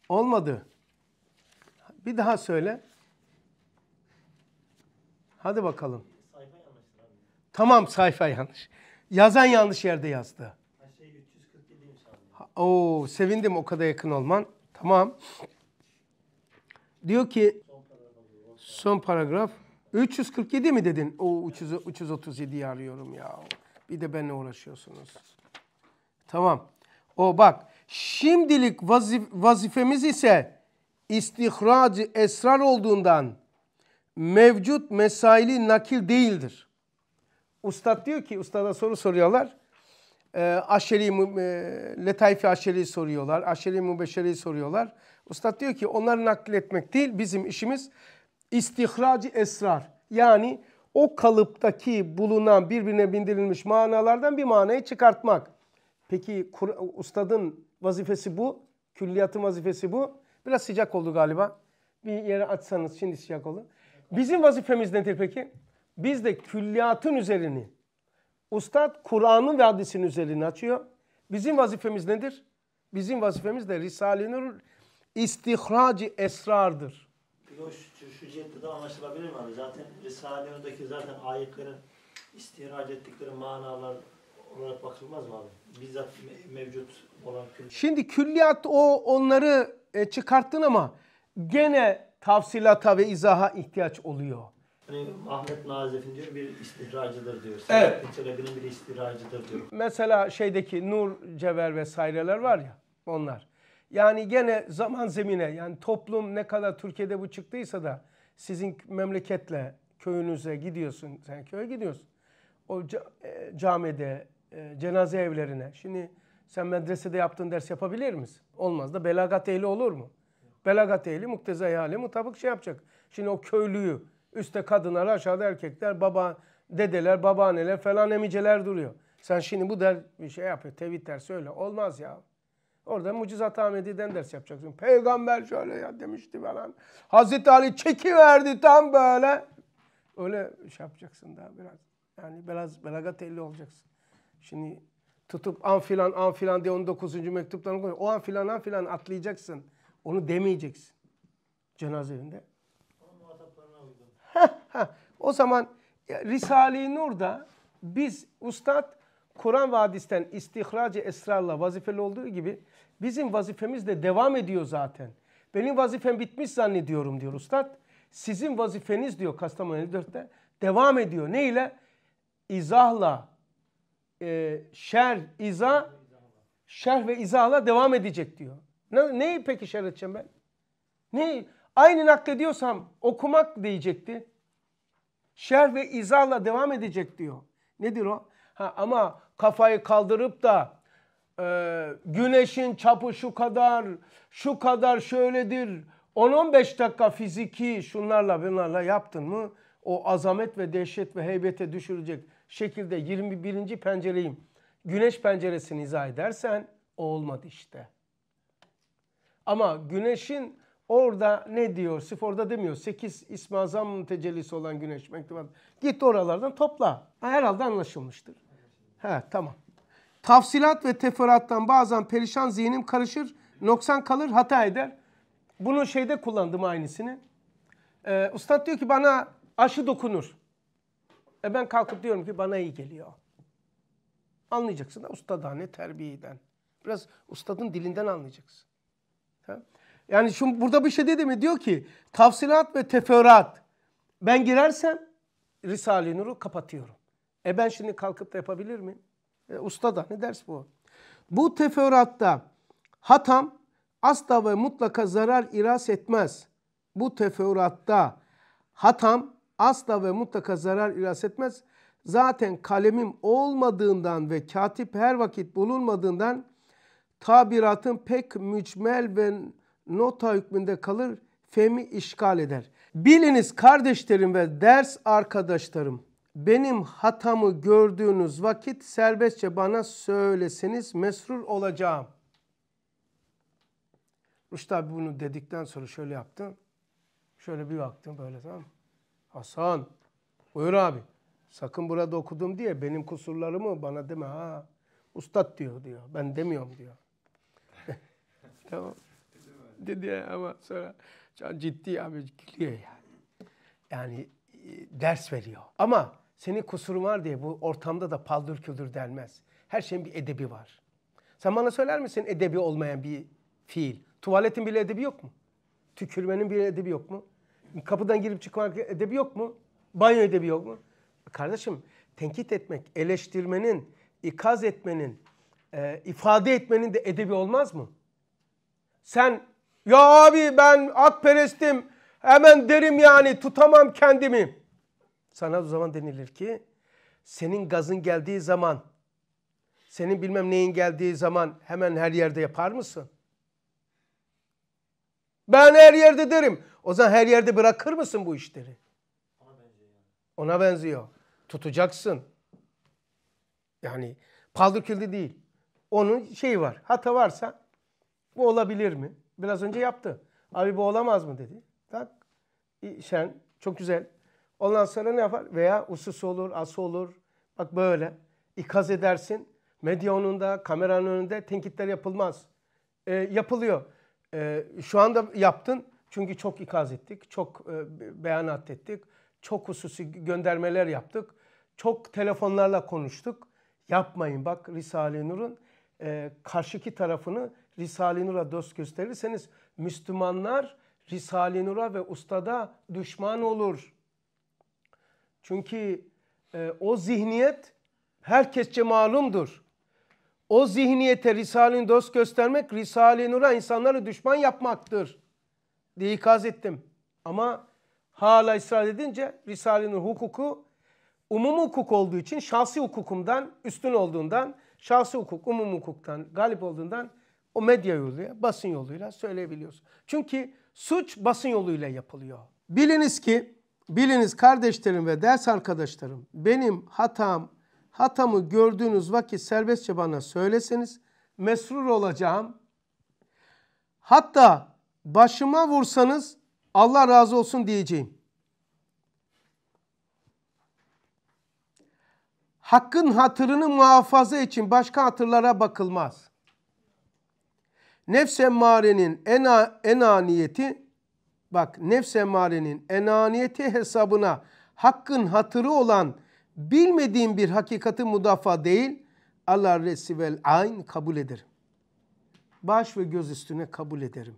Olmadı. Bir daha söyle. Hadi bakalım. tamam sayfa yanlış. Yazan yanlış yerde yazdı. Şey, Oo sevindim o kadar yakın olman. Tamam. Diyor ki son paragraf. 347 mi dedin? O 300, arıyorum ya. Bir de benimle uğraşıyorsunuz. Tamam. O bak. Şimdilik vazif vazifemiz ise istihracı esrar olduğundan mevcut mesaili nakil değildir. Ustad diyor ki, ustada soru soruyorlar. Ee, e, aşeri, e, Letaifi Aşeri'yi soruyorlar. Aşeri Mübeşeri'yi soruyorlar. Ustad diyor ki onları nakletmek değil, bizim işimiz istihraci esrar yani o kalıptaki bulunan birbirine bindirilmiş manalardan bir manayı çıkartmak. Peki ustadın vazifesi bu, külliyatın vazifesi bu. Biraz sıcak oldu galiba. Bir yere açsanız şimdi sıcak oldu. Bizim vazifemiz nedir peki? Biz de külliyatın üzerini, ustad Kur'an'ın ve hadisin üzerini açıyor. Bizim vazifemiz nedir? Bizim vazifemiz de Risale-i Nur istihraci esrardır şu, şu cihette de anlaşılabilir mi abi? Zaten risale zaten ayetlerin istihraç ettikleri manalar olarak bakılmaz mı abi? Bizzat mevcut olan külliyat. Şimdi külliyat o onları e, çıkarttın ama gene tafsilata ve izaha ihtiyaç oluyor. Yani Ahmet Nazif'in diyor bir istihracıdır diyor. Evet. Çelebi'nin bir istihracıdır diyor. Mesela şeydeki Nur Cever vesaireler var ya onlar. Yani gene zaman zemine yani toplum ne kadar Türkiye'de bu çıktıysa da sizin memleketle köyünüze gidiyorsun. Sen köye gidiyorsun. O e, camide, e, cenaze evlerine. Şimdi sen medresede yaptığın ders yapabilir misin? Olmaz da belagat ehli olur mu? Belagat ehli muktezai hali mutabık şey yapacak. Şimdi o köylüyü üstte kadınlar aşağıda erkekler baba dedeler babaanneler falan emiceler duruyor. Sen şimdi bu der bir şey yapıyor tevhid dersi öyle olmaz ya. Orada mucizat Ahmedi'den ders yapacaksın. Peygamber şöyle ya demişti falan. Hazreti Ali çekiverdi tam böyle. Öyle şey yapacaksın daha biraz. Yani biraz belagatelli olacaksın. Şimdi tutup an filan an filan diye 19. mektuptan okuyor. O an filan an filan atlayacaksın. Onu demeyeceksin. Cenaze evinde. o zaman e, Risale-i Nur'da biz ustad Kur'an vadisten istihrac esrarla vazifeli olduğu gibi Bizim vazifemiz de devam ediyor zaten. Benim vazifem bitmiş zannediyorum diyor ustad. Sizin vazifeniz diyor Kastamonu 54'te devam ediyor. Ne ile? İzahla, e, şer, izah, şer ve izahla devam edecek diyor. Ne, neyi peki şer edeceğim ben? Neyi? Aynı naklediyorsam okumak diyecekti. Şer ve izahla devam edecek diyor. Nedir o? Ha, ama kafayı kaldırıp da e, güneşin çapı şu kadar, şu kadar şöyledir. 10-15 dakika fiziki şunlarla bunlarla yaptın mı o azamet ve dehşet ve heybete düşürecek şekilde 21. pencereyim. Güneş penceresini izah edersen o olmadı işte. Ama güneşin orada ne diyor? Sırf orada demiyor. 8 İsmi Azam tecellisi olan güneş mektubat. Git oralardan topla. Herhalde anlaşılmıştır. Ha tamam. Tafsilat ve teferattan bazen perişan zihnim karışır, noksan kalır, hata eder. Bunu şeyde kullandım aynısını. Ee, Ustad diyor ki bana aşı dokunur. E ben kalkıp diyorum ki bana iyi geliyor. Anlayacaksın da ustadane terbiyeden. Biraz ustadın dilinden anlayacaksın. Ha? Yani şimdi burada bir şey dedi mi? Diyor ki tafsilat ve teferat. Ben girersem Risale-i Nur'u kapatıyorum. E ben şimdi kalkıp da yapabilir miyim? E, da ne ders bu? Bu teferruatta hatam asla ve mutlaka zarar iras etmez. Bu teferruatta hatam asla ve mutlaka zarar iras etmez. Zaten kalemim olmadığından ve katip her vakit bulunmadığından tabiratın pek mücmel ve nota hükmünde kalır, femi işgal eder. Biliniz kardeşlerim ve ders arkadaşlarım, benim hatamı gördüğünüz vakit serbestçe bana söyleseniz mesrur olacağım. Rüştü abi bunu dedikten sonra şöyle yaptı. Şöyle bir baktım böyle tamam Hasan buyur abi sakın burada okudum diye benim kusurlarımı bana deme ha. Ustad diyor diyor ben demiyorum diyor. tamam. Dedi ama sonra can ciddi abi gülüyor yani. Yani e, ders veriyor. Ama senin kusurun var diye bu ortamda da paldır küldür denmez. Her şeyin bir edebi var. Sen bana söyler misin edebi olmayan bir fiil? Tuvaletin bile edebi yok mu? Tükürmenin bile edebi yok mu? Kapıdan girip çıkmak edebi yok mu? Banyo edebi yok mu? Kardeşim tenkit etmek, eleştirmenin, ikaz etmenin, e, ifade etmenin de edebi olmaz mı? Sen ya abi ben akperestim hemen derim yani tutamam kendimi. Sana o zaman denilir ki senin gazın geldiği zaman, senin bilmem neyin geldiği zaman hemen her yerde yapar mısın? Ben her yerde derim. O zaman her yerde bırakır mısın bu işleri? Ona benziyor. Tutacaksın. Yani paldır değil. Onun şeyi var. Hata varsa bu olabilir mi? Biraz önce yaptı. Abi bu olamaz mı dedi. Bak, Sen çok güzel. Ondan sonra ne yapar? Veya usus olur, ası olur. Bak böyle. İkaz edersin. Medya önünde, kameranın önünde tenkitler yapılmaz. E, yapılıyor. E, şu anda yaptın. Çünkü çok ikaz ettik. Çok e, beyanat ettik. Çok hususi göndermeler yaptık. Çok telefonlarla konuştuk. Yapmayın bak Risale-i Nur'un e, karşıki tarafını Risale-i Nur'a dost gösterirseniz Müslümanlar Risale-i Nur'a ve ustada düşman olur.'' Çünkü e, o zihniyet herkesçe malumdur. O zihniyete Risale-i dost göstermek, Risale-i Nur'a insanları düşman yapmaktır diye ikaz ettim. Ama hala ısrar edince Risale-i Nur hukuku umum hukuk olduğu için şahsi hukukumdan üstün olduğundan, şahsi hukuk umum hukuktan galip olduğundan o medya yoluyla, basın yoluyla söyleyebiliyorsun. Çünkü suç basın yoluyla yapılıyor. Biliniz ki Biliniz kardeşlerim ve ders arkadaşlarım benim hatam, hatamı gördüğünüz vakit serbestçe bana söyleseniz mesrur olacağım. Hatta başıma vursanız Allah razı olsun diyeceğim. Hakkın hatırını muhafaza için başka hatırlara bakılmaz. Nefs emmarenin ena, enaniyeti bak nefs emmarenin enaniyeti hesabına hakkın hatırı olan bilmediğim bir hakikati mudafa değil Allah resi ayn kabul ederim. Baş ve göz üstüne kabul ederim.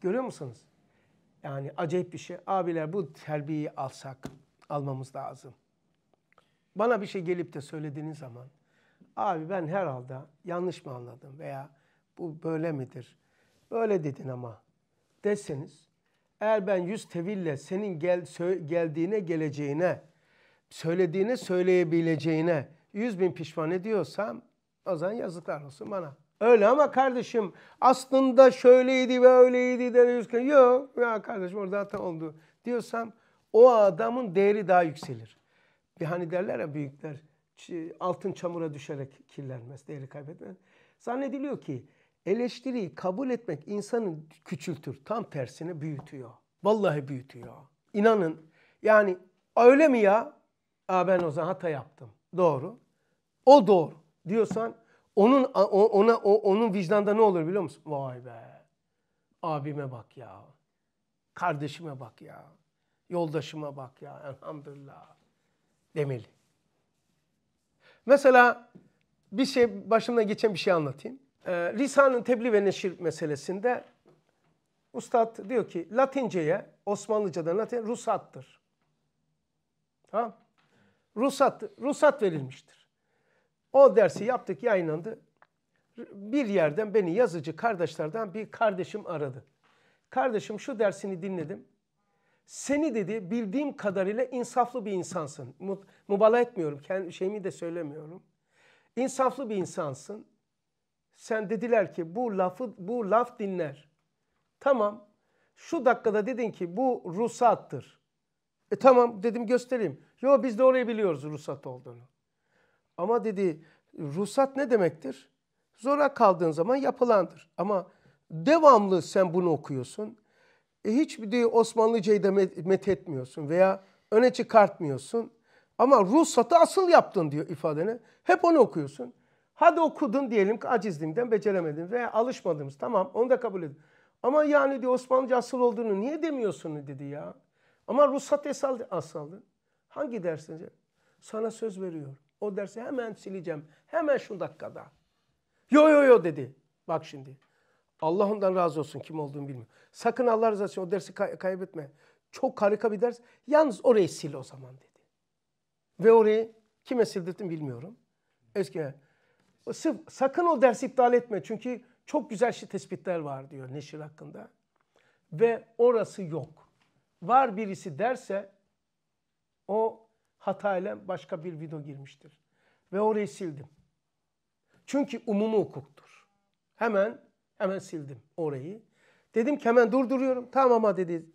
Görüyor musunuz? Yani acayip bir şey. Abiler bu terbiyeyi alsak, almamız lazım. Bana bir şey gelip de söylediğiniz zaman, abi ben herhalde yanlış mı anladım veya bu böyle midir? Böyle dedin ama deseniz eğer ben yüz teville senin gel, geldiğine geleceğine, söylediğini söyleyebileceğine yüz bin pişman ediyorsam o zaman yazıklar olsun bana. Öyle ama kardeşim aslında şöyleydi ve öyleydi de yüz Yok ya kardeşim orada hata oldu diyorsam o adamın değeri daha yükselir. Bir hani derler ya büyükler altın çamura düşerek kirlenmez, değeri kaybetmez. Zannediliyor ki Eleştiriyi kabul etmek insanı küçültür. Tam tersine büyütüyor. Vallahi büyütüyor. İnanın yani öyle mi ya? Aa ben o zaman hata yaptım. Doğru. O doğru diyorsan onun ona onun vicdanda ne olur biliyor musun? Vay be. Abime bak ya. Kardeşime bak ya. Yoldaşıma bak ya. Elhamdülillah. Demeli. Mesela bir şey başımdan geçen bir şey anlatayım e, tebliğ ve neşir meselesinde Ustad diyor ki Latinceye, Osmanlıcadan Latin rusattır. Tamam Ruhsat, ruhsat verilmiştir. O dersi yaptık, yayınlandı. Bir yerden beni yazıcı kardeşlerden bir kardeşim aradı. Kardeşim şu dersini dinledim. Seni dedi bildiğim kadarıyla insaflı bir insansın. Mübalağa etmiyorum, kendi şeyimi de söylemiyorum. İnsaflı bir insansın sen dediler ki bu lafı bu laf dinler. Tamam. Şu dakikada dedin ki bu ruhsattır. E tamam dedim göstereyim. Yo biz de orayı biliyoruz ruhsat olduğunu. Ama dedi ruhsat ne demektir? Zora kaldığın zaman yapılandır. Ama devamlı sen bunu okuyorsun. E hiçbir de Osmanlıcayı da met etmiyorsun veya öne çıkartmıyorsun. Ama ruhsatı asıl yaptın diyor ifadene. Hep onu okuyorsun. Hadi okudun diyelim ki acizliğimden beceremedim veya alışmadığımız tamam onu da kabul edin. Ama yani diyor Osmanlıca asıl olduğunu niye demiyorsun dedi ya. Ama ruhsat esal asaldı. Hangi dersince? Sana söz veriyor. O dersi hemen sileceğim. Hemen şu dakikada. Yo yo yo dedi. Bak şimdi. Allah ondan razı olsun kim olduğunu bilmiyor. Sakın Allah razı olsun o dersi kay kaybetme. Çok harika bir ders. Yalnız orayı sil o zaman dedi. Ve orayı kime sildirdim bilmiyorum. Eski Sırf, sakın o dersi iptal etme çünkü çok güzel şey tespitler var diyor Neşir hakkında. Ve orası yok. Var birisi derse o hatayla başka bir video girmiştir. Ve orayı sildim. Çünkü umumu hukuktur. Hemen hemen sildim orayı. Dedim ki hemen durduruyorum. Tamam ama dedi.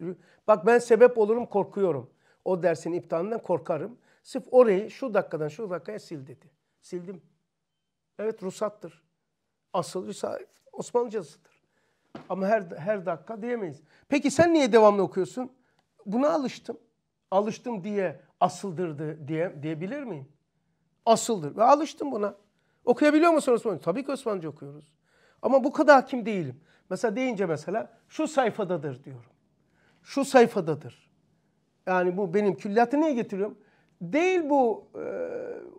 Bak ben sebep olurum korkuyorum. O dersin iptalinden korkarım. Sırf orayı şu dakikadan şu dakikaya sil dedi. Sildim. Evet ruhsattır. Asıl risalet Osmanlıcasıdır. Ama her her dakika diyemeyiz. Peki sen niye devamlı okuyorsun? Buna alıştım. Alıştım diye asıldır diye diyebilir miyim? Asıldır ve alıştım buna. Okuyabiliyor musun Osmanlıca? Tabii ki Osmanlıca okuyoruz. Ama bu kadar hakim değilim. Mesela deyince mesela şu sayfadadır diyorum. Şu sayfadadır. Yani bu benim külliyatı niye getiriyorum? Değil bu e,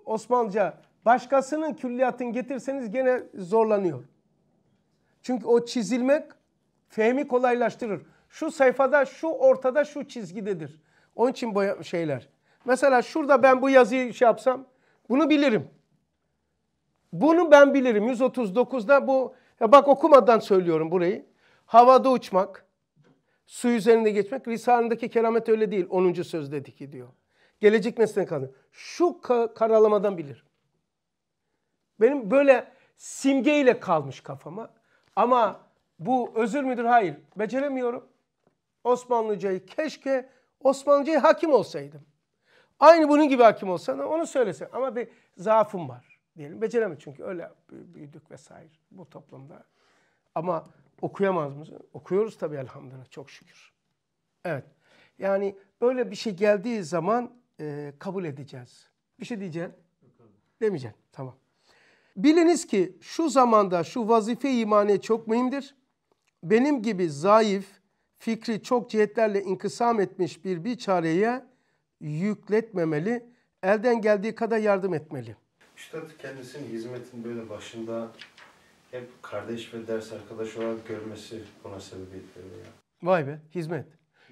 Osmanlıca Başkasının külliyatını getirseniz gene zorlanıyor. Çünkü o çizilmek fehmi kolaylaştırır. Şu sayfada, şu ortada, şu çizgidedir. Onun için bu şeyler. Mesela şurada ben bu yazıyı şey yapsam bunu bilirim. Bunu ben bilirim. 139'da bu ya bak okumadan söylüyorum burayı. Havada uçmak, su üzerinde geçmek. Risale'ndeki keramet öyle değil. 10. sözdeki diyor. Gelecek nesline kalır. Şu karalamadan bilirim. Benim böyle simgeyle kalmış kafama. Ama bu özür müdür? Hayır. Beceremiyorum. Osmanlıcayı keşke Osmanlıcayı hakim olsaydım. Aynı bunun gibi hakim olsan onu söylesin. Ama bir zaafım var diyelim. Beceremem çünkü öyle büyüdük vesaire bu toplumda. Ama okuyamaz mısın? Okuyoruz tabii elhamdülillah çok şükür. Evet. Yani böyle bir şey geldiği zaman e, kabul edeceğiz. Bir şey diyeceksin. Demeyeceksin. Tamam. Biliniz ki şu zamanda şu vazife imaniye çok mühimdir. Benim gibi zayıf, fikri çok cihetlerle inkısam etmiş bir çareye yükletmemeli, elden geldiği kadar yardım etmeli. Üstad kendisinin hizmetin böyle başında hep kardeş ve ders arkadaş olarak görmesi buna sebebiyet veriyor. Vay be hizmet.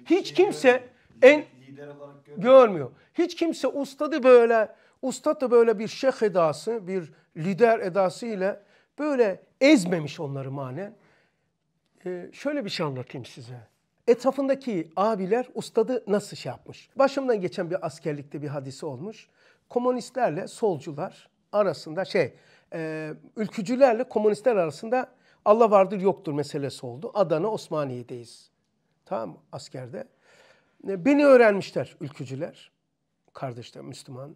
Hiç kimse en lider olarak görmüyor. görmüyor. Hiç kimse ustadı böyle Ustad da böyle bir şeyh edası, bir lider edası ile böyle ezmemiş onları manen. Ee, şöyle bir şey anlatayım size. Etrafındaki abiler ustadı nasıl şey yapmış? Başımdan geçen bir askerlikte bir hadisi olmuş. Komünistlerle solcular arasında şey, e, ülkücülerle komünistler arasında Allah vardır yoktur meselesi oldu. Adana Osmaniye'deyiz. Tamam mı? Askerde. E, beni öğrenmişler ülkücüler. Kardeşler, Müslüman.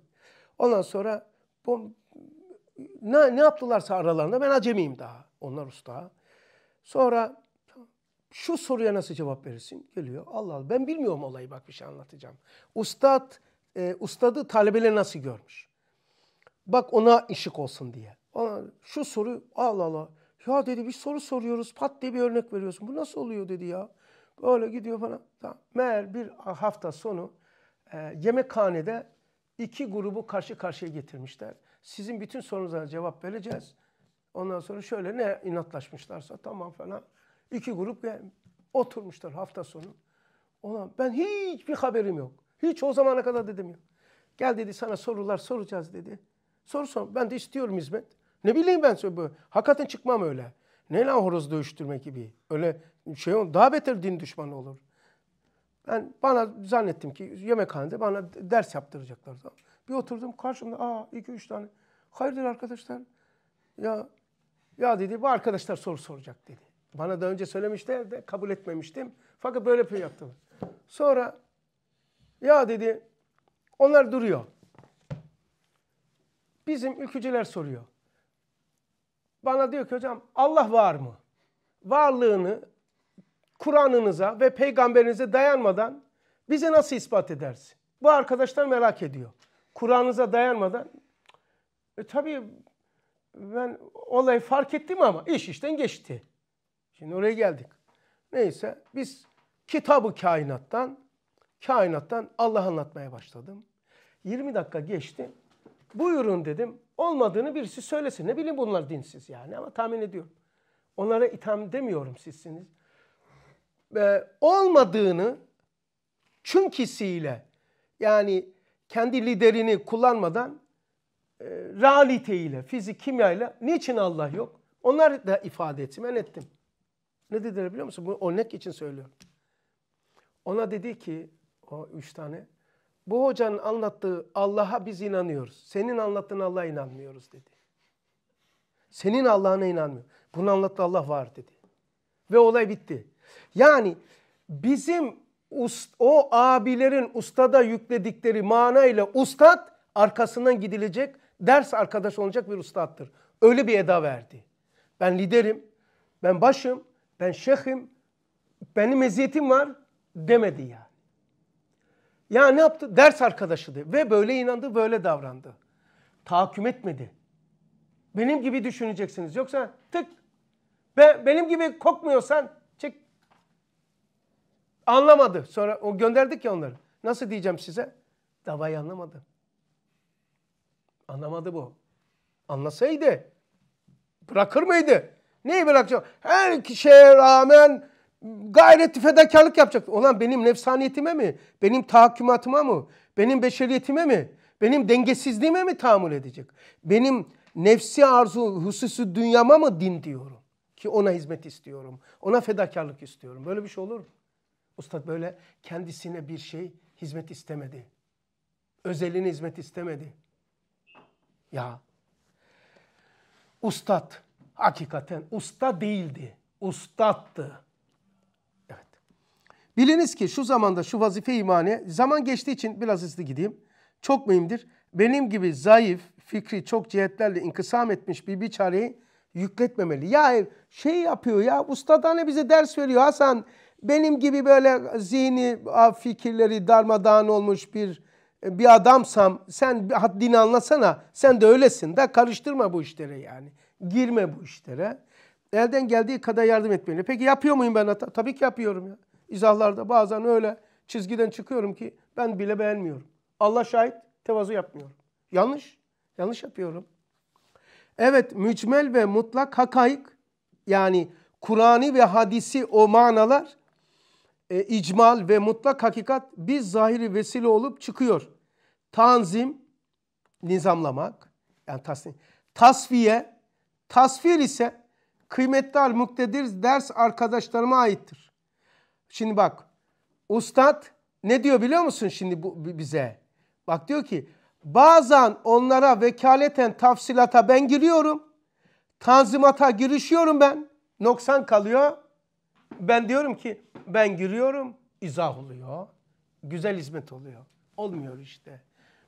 Ondan sonra bu, ne, ne yaptılarsa aralarında ben acemiyim daha. Onlar usta. Sonra şu soruya nasıl cevap verirsin? Geliyor. Allah Allah ben bilmiyorum olayı bak bir şey anlatacağım. Ustad, e, ustadı talebeleri nasıl görmüş? Bak ona ışık olsun diye. şu soru Allah Allah. Ya dedi bir soru soruyoruz pat diye bir örnek veriyorsun. Bu nasıl oluyor dedi ya. Böyle gidiyor falan. Tamam. Meğer bir hafta sonu e, yemekhanede iki grubu karşı karşıya getirmişler. Sizin bütün sorunuza cevap vereceğiz. Ondan sonra şöyle ne inatlaşmışlarsa tamam falan. İki grup oturmuşlar hafta sonu. Ona ben hiçbir haberim yok. Hiç o zamana kadar dedim yok. Gel dedi sana sorular soracağız dedi. Soru sor. Ben de istiyorum hizmet. Ne bileyim ben bu. Hakikaten çıkmam öyle. Ne lan horoz dövüştürmek gibi. Öyle şey on daha beter din düşmanı olur. Ben bana zannettim ki yemekhanede bana ders yaptıracaklar. Bir oturdum karşımda aa iki üç tane. Hayırdır arkadaşlar? Ya ya dedi bu arkadaşlar soru soracak dedi. Bana da önce söylemişti de kabul etmemiştim. Fakat böyle bir şey yaptım. Sonra ya dedi onlar duruyor. Bizim ülkücüler soruyor. Bana diyor ki hocam Allah var mı? Varlığını Kur'an'ınıza ve peygamberinize dayanmadan bize nasıl ispat edersin? Bu arkadaşlar merak ediyor. Kur'an'ınıza dayanmadan e, tabii ben olayı fark ettim ama iş işten geçti. Şimdi oraya geldik. Neyse biz kitabı kainattan kainattan Allah anlatmaya başladım. 20 dakika geçti. Buyurun dedim. Olmadığını birisi söylesin. Ne bileyim bunlar dinsiz yani ama tahmin ediyorum. Onlara itham demiyorum sizsiniz e, olmadığını çünküsiyle yani kendi liderini kullanmadan e, realiteyle, fizik, kimya ile niçin Allah yok? Onlar da ifade ettim, ben ettim. Ne dediler biliyor musun? bu örnek için söylüyorum. Ona dedi ki o üç tane bu hocanın anlattığı Allah'a biz inanıyoruz. Senin anlattığın Allah'a inanmıyoruz dedi. Senin Allah'ına inanmıyor. Bunu anlattı Allah var dedi. Ve olay bitti. Yani bizim o abilerin ustada yükledikleri manayla ustad arkasından gidilecek, ders arkadaş olacak bir ustattır. Öyle bir eda verdi. Ben liderim, ben başım, ben şeyhim, benim meziyetim var demedi ya. Ya ne yaptı? Ders arkadaşıydı ve böyle inandı, böyle davrandı. Tahakküm etmedi. Benim gibi düşüneceksiniz. Yoksa tık. Be, benim gibi kokmuyorsan Anlamadı. Sonra o gönderdik ya onları. Nasıl diyeceğim size? Davayı anlamadı. Anlamadı bu. Anlasaydı bırakır mıydı? Neyi bırakacak? Her şeye rağmen gayretli fedakarlık yapacak. Olan benim nefsaniyetime mi? Benim tahakkümatıma mı? Benim beşeriyetime mi? Benim dengesizliğime mi tahammül edecek? Benim nefsi arzu, hususu dünyama mı din diyorum? Ki ona hizmet istiyorum. Ona fedakarlık istiyorum. Böyle bir şey olur mu? Usta böyle kendisine bir şey hizmet istemedi. Özelini hizmet istemedi. Ya. Ustad hakikaten usta değildi. Ustattı. Evet. Biliniz ki şu zamanda şu vazife imani. zaman geçtiği için biraz hızlı gideyim. Çok mühimdir. Benim gibi zayıf, fikri çok cihetlerle inkısam etmiş bir biçareyi yükletmemeli. Ya şey yapıyor ya ustadane bize ders veriyor Hasan benim gibi böyle zihni fikirleri darmadağın olmuş bir bir adamsam sen haddini anlasana. Sen de öylesin de karıştırma bu işlere yani. Girme bu işlere. Elden geldiği kadar yardım etmeli. Peki yapıyor muyum ben hata? Tabii ki yapıyorum ya. İzahlarda bazen öyle çizgiden çıkıyorum ki ben bile beğenmiyorum. Allah şahit tevazu yapmıyorum. Yanlış. Yanlış yapıyorum. Evet mücmel ve mutlak hakaik yani Kur'an'ı ve hadisi o manalar e, icmal ve mutlak hakikat bir zahiri vesile olup çıkıyor. Tanzim, nizamlamak, yani tasfiye. Tasfiye, tasfir ise kıymetli muktedir ders arkadaşlarıma aittir. Şimdi bak, ustad ne diyor biliyor musun şimdi bu, bize? Bak diyor ki, bazen onlara vekaleten tafsilata ben giriyorum, tanzimata girişiyorum ben, noksan kalıyor. Ben diyorum ki, ben giriyorum, izah oluyor. Güzel hizmet oluyor. Olmuyor işte.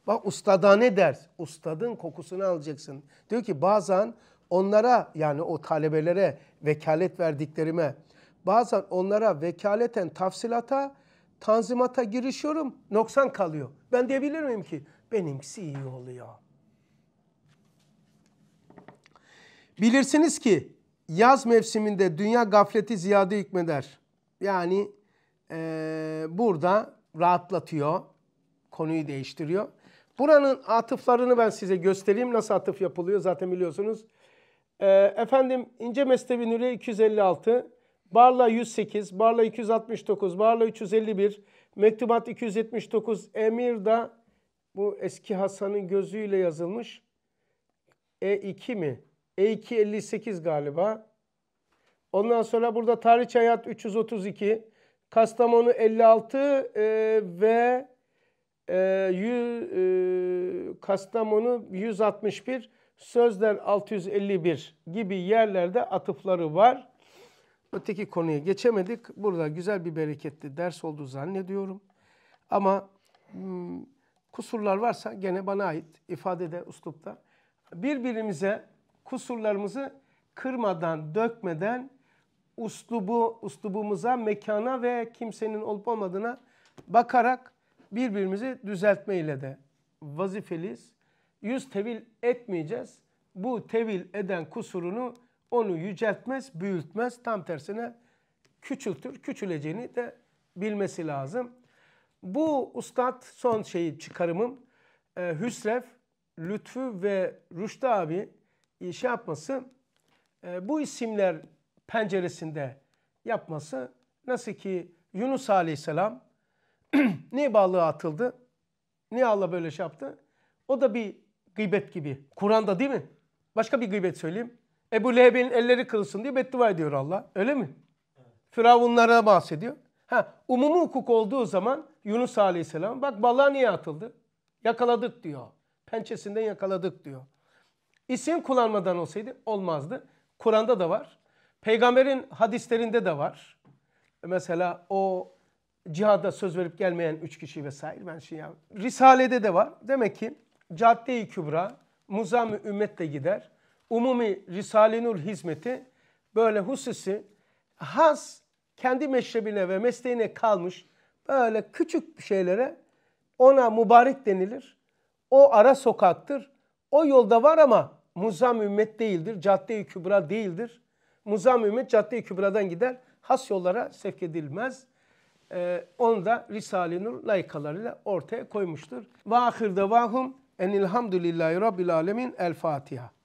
Bak ustada ne der? Ustadın kokusunu alacaksın. Diyor ki bazen onlara yani o talebelere vekalet verdiklerime bazen onlara vekaleten tafsilata tanzimata girişiyorum noksan kalıyor. Ben diyebilir miyim ki benimkisi iyi oluyor. Bilirsiniz ki yaz mevsiminde dünya gafleti ziyade hükmeder. Yani e, burada rahatlatıyor. Konuyu değiştiriyor. Buranın atıflarını ben size göstereyim. Nasıl atıf yapılıyor zaten biliyorsunuz. E, efendim ince Mesnevi Nüre 256, Barla 108, Barla 269, Barla 351, Mektubat 279, emir Emirda bu eski Hasan'ın gözüyle yazılmış. E2 mi? E258 galiba. Ondan sonra burada Tarih Hayat 332, Kastamonu 56 e, ve e, y, e, Kastamonu 161, Sözler 651 gibi yerlerde atıfları var. Öteki konuya geçemedik. Burada güzel bir bereketli ders oldu zannediyorum. Ama hmm, kusurlar varsa gene bana ait ifadede, uslupta. Birbirimize kusurlarımızı kırmadan, dökmeden uslubu, uslubumuza, mekana ve kimsenin olup olmadığına bakarak birbirimizi düzeltme ile de vazifeliyiz. Yüz tevil etmeyeceğiz. Bu tevil eden kusurunu onu yüceltmez, büyütmez. Tam tersine küçültür. Küçüleceğini de bilmesi lazım. Bu ustad son şeyi çıkarımım. E, Hüsrev, Lütfü ve Rüştü abi e, şey yapması e, bu isimler penceresinde yapması nasıl ki Yunus Aleyhisselam ne balığa atıldı? Niye Allah böyle şey yaptı? O da bir gıybet gibi. Kur'an'da değil mi? Başka bir gıybet söyleyeyim. Ebu Leheb'in elleri kırılsın diye beddua ediyor Allah. Öyle mi? Evet. Firavunlara bahsediyor. Ha, umumi hukuk olduğu zaman Yunus Aleyhisselam bak balığa niye atıldı? Yakaladık diyor. Pençesinden yakaladık diyor. İsim kullanmadan olsaydı olmazdı. Kur'an'da da var. Peygamberin hadislerinde de var. Mesela o cihada söz verip gelmeyen üç kişi vesaire ben şey ya. Risale'de de var. Demek ki Cadde-i Kübra muzam-ı ümmetle gider. Umumi Risale-i hizmeti böyle hususi has kendi meşrebine ve mesleğine kalmış böyle küçük şeylere ona mübarek denilir. O ara sokaktır. O yolda var ama muzam ümmet değildir. Cadde-i Kübra değildir. Muzam Ümmet Cadde-i Kübra'dan gider. Has yollara sevk edilmez. Ee, onu da Risale-i Nur layıkalarıyla ortaya koymuştur. Ve ahir davahum enilhamdülillahi rabbil alemin. El Fatiha.